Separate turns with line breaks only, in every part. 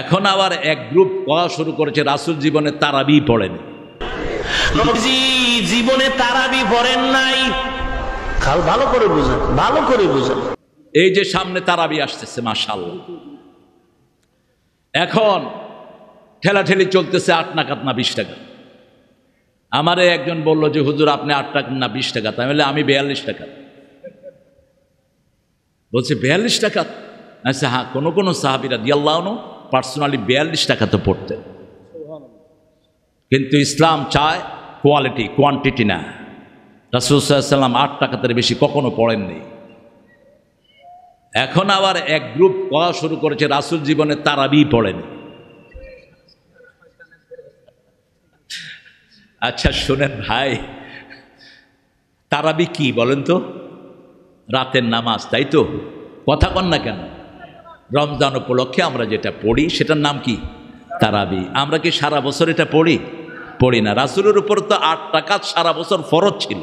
এখন আবার এক গ্রুপ কয়া শুরু করেছে রাসুল জীবনে তারাবি পড়েন জীবনে তারাবি পড়েন নাই খাল ভালো করে বুঝেন ভালো করে বুঝেন এই যে সামনে তারাবি আসতেছে মাশাল এখন ঠেলাঠেলি চলতেছে আট নাকাত না বিশ টাকা আমারে একজন বলল যে হুজুর আপনি আট টাকা না বিশ টাকা তাই বলে আমি বিয়াল্লিশ টাকা বলছে বিয়াল্লিশ টাকা আচ্ছা হ্যাঁ কোনো কোনো সাহাবিরা দিয়াল্লাহনো পার্সোনালি বিয়াল্লিশ টাকাতে পড়তেন কিন্তু ইসলাম চায় কোয়ালিটি কোয়ান্টিটি না রাসুলসাল্লাম আট টাকাতে বেশি কখনো পড়েননি এখন আবার এক গ্রুপ করা শুরু করেছে রাসুল জীবনে তারাবি পড়েনি আচ্ছা শোনেন ভাই তারাবি কি বলেন তো রাতের নামাজ তাই তো কথা কন না কেন রমজান উপলক্ষে আমরা যেটা পড়ি সেটার নাম কি তারাবি আমরা কি সারা বছর এটা পড়ি পড়ি না রাসুলের উপর তো আট টাকা সারা বছর ফরজ ছিল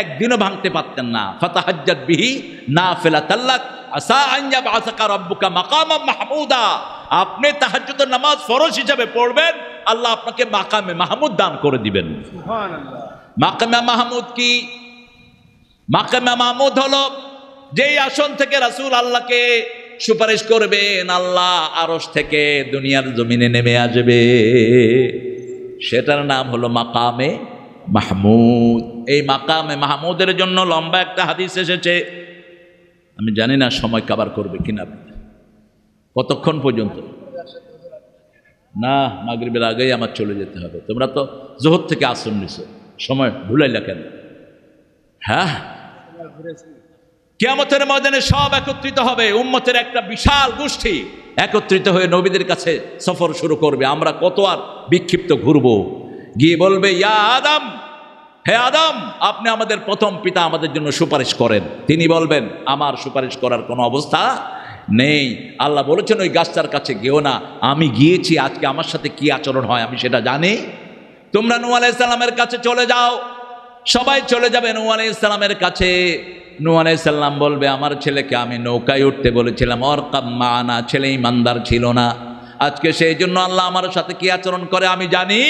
একদিনও ভাঙতে পারতেন না ফাতাহাজ্জাত বিহি না ফেলা তাল্লাক আসা আঞ্জাব আসাকা রব্বুকা মাকামা মাহমুদা আপনি তাহাজ্জুদ নামাজ ফরজ হিসাবে পড়বেন আল্লাহ আপনাকে মাকামে মাহমুদ দান করে দিবেন মাকামে মাহমুদ কি মাকামে মাহমুদ হলো যেই আসন থেকে রাসুল আল্লাহকে সুপারিশ করবেন আল্লাহ আরস থেকে দুনিয়ার জমিনে নেমে আসবে সেটার নাম হলো মাকামে মাহমুদ এই মাকামে মাহমুদের জন্য লম্বা একটা হাদিস এসেছে আমি জানি না সময় কাবার করবে কিনা কতক্ষণ পর্যন্ত না মাগরীবের আগেই আমার চলে যেতে হবে তোমরা তো জোহর থেকে আসন নিছো সময় ভুলাইলা কেন হ্যাঁ কেয়ামতের ময়দানে সব একত্রিত হবে উম্মতের একটা বিশাল গোষ্ঠী একত্রিত হয়ে নবীদের কাছে সফর শুরু করবে আমরা কত আর বিক্ষিপ্ত ঘুরব গিয়ে বলবে ইয়া আদম হে আদম আপনি আমাদের প্রথম পিতা আমাদের জন্য সুপারিশ করেন তিনি বলবেন আমার সুপারিশ করার কোনো অবস্থা নেই আল্লাহ বলেছেন ওই গাছটার কাছে গেও না আমি গিয়েছি আজকে আমার সাথে কি আচরণ হয় আমি সেটা জানি তোমরা নু আলাইসাল্লামের কাছে চলে যাও সবাই চলে যাবে নু আলাইসাল্লামের কাছে নু আলাইসাল্লাম বলবে আমার ছেলেকে আমি নৌকায় উঠতে বলেছিলাম অর্কাব মা না ছেলে ইমানদার ছিল না আজকে সেই জন্য আল্লাহ আমার সাথে কি আচরণ করে আমি জানি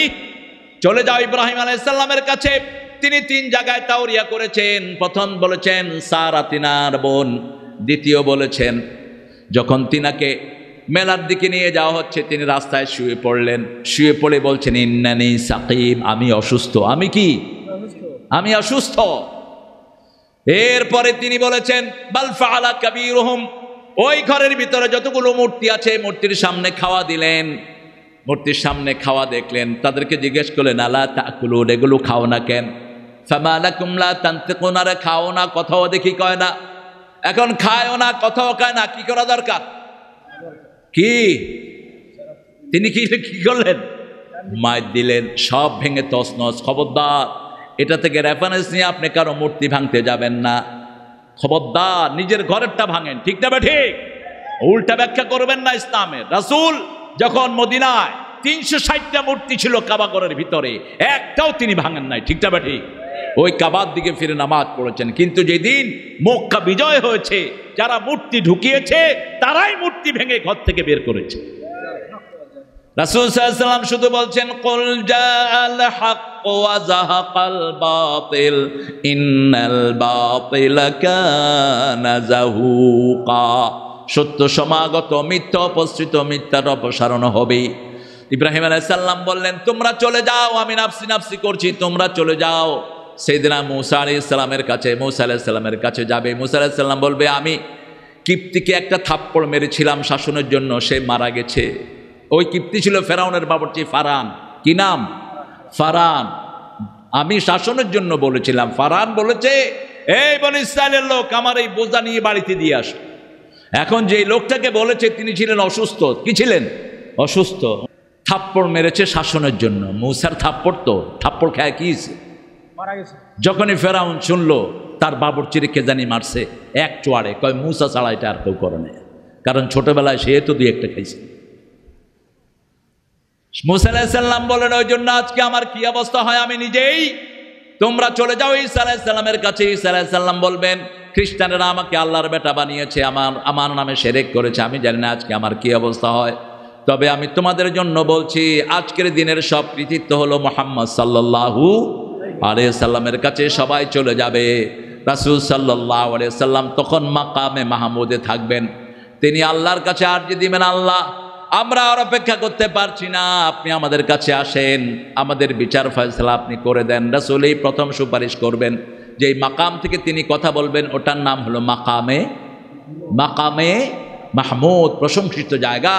চলে যাও ইব্রাহিম আলাইসাল্লামের কাছে তিনি তিন জায়গায় তাওরিয়া করেছেন প্রথম বলেছেন সারা তিনার বোন দ্বিতীয় বলেছেন যখন তিনাকে মেলার দিকে নিয়ে যাওয়া হচ্ছে তিনি রাস্তায় শুয়ে পড়লেন শুয়ে পড়ে বলছেন ইন্নানি সাকিব আমি অসুস্থ আমি কি আমি অসুস্থ এরপরে তিনি বলেছেন বালফা আলা ওই ঘরের ভিতরে যতগুলো মূর্তি আছে মূর্তির সামনে খাওয়া দিলেন মূর্তির সামনে খাওয়া দেখলেন তাদেরকে জিজ্ঞেস করলেন আলা তাকুলুন এগুলো খাও না কেন ফ্যামালা কুমলা তান্তে কোনারে খাও না কথাও দেখি কয় না এখন খায়ও না কথাও কয় না কি করা দরকার কি তিনি কি করলেন মায়ের দিলেন সব ভেঙে তসনস খবরদার এটা থেকে রেফারেন্স নিয়ে আপনি কারো মূর্তি ভাঙতে যাবেন না খবরদার নিজের ঘরেরটা ভাঙেন ঠিক না ঠিক উল্টা ব্যাখ্যা করবেন না ইসলামের রাসুল যখন মদিনায় তিনশো ষাটটা মূর্তি ছিল কাবাগরের ভিতরে একটাও তিনি ভাঙেন নাই ঠিক না ঠিক ওই কাবার দিকে ফিরে নামাজ পড়েছেন কিন্তু যেদিন মক্কা বিজয় হয়েছে যারা মূর্তি ঢুকিয়েছে তারাই মূর্তি ভেঙে ঘর থেকে বের করেছে রাসুল শুধু বলছেন সত্য সমাগত মিথ্যা অপসৃত মিথ্যার অপসারণ হবে ইব্রাহিম আলাইসাল্লাম বললেন তোমরা চলে যাও আমি নাফসি নাফসি করছি তোমরা চলে যাও মৌসা আলি ইসলামের কাছে মুসা আলাইসাল্লামের কাছে যাবে মুসা আলাইসাল্লাম বলবে আমি কীপ্তিকে একটা থাপ্পড় মেরেছিলাম শাসনের জন্য সে মারা গেছে ওই কীর্তি ছিল ফেরাউনের বাবরচি ফারান কি নাম ফারান আমি শাসনের জন্য বলেছিলাম ফারান বলেছে এই বন ইসরায়েলের লোক আমার এই বোঝা নিয়ে বাড়িতে দিয়ে আস এখন যে লোকটাকে বলেছে তিনি ছিলেন অসুস্থ কি ছিলেন অসুস্থ থাপ্পড় মেরেছে শাসনের জন্য মৌসার থাপ্পড় তো থাপ্পড় খায় কি যখনই ফেরাউন শুনলো তার বাবর চিরিকে মারছে এক চোয়াড়ে কয় মূসা ছাড়া এটা আর কেউ করে কারণ ছোটবেলায় সে তো দুই একটা খাইছে মুসাল্লাম বলেন ওই জন্য আজকে আমার কি অবস্থা হয় আমি নিজেই তোমরা চলে যাও ঈসা আলাহিসাল্লামের কাছে ঈসা আলাহিসাল্লাম বলবেন খ্রিস্টানেরা আমাকে আল্লাহর বেটা বানিয়েছে আমার আমার নামে সেরেক করেছে আমি জানি না আজকে আমার কি অবস্থা হয় তবে আমি তোমাদের জন্য বলছি আজকের দিনের সব কৃতিত্ব হলো মোহাম্মদ সাল্লাহু আলে সাল্লামের কাছে সবাই চলে যাবে রাসুল সাল্লাহ আলিয়া সাল্লাম তখন মাকামে মাহমুদে থাকবেন তিনি আল্লাহর কাছে আর্জি দিবেন আল্লাহ আমরা আর অপেক্ষা করতে পারছি না আপনি আমাদের কাছে আসেন আমাদের বিচার ফয়সলা আপনি করে দেন রাসুল এই প্রথম সুপারিশ করবেন যে মাকাম থেকে তিনি কথা বলবেন ওটার নাম হলো মাকামে মাকামে মাহমুদ প্রশংসিত জায়গা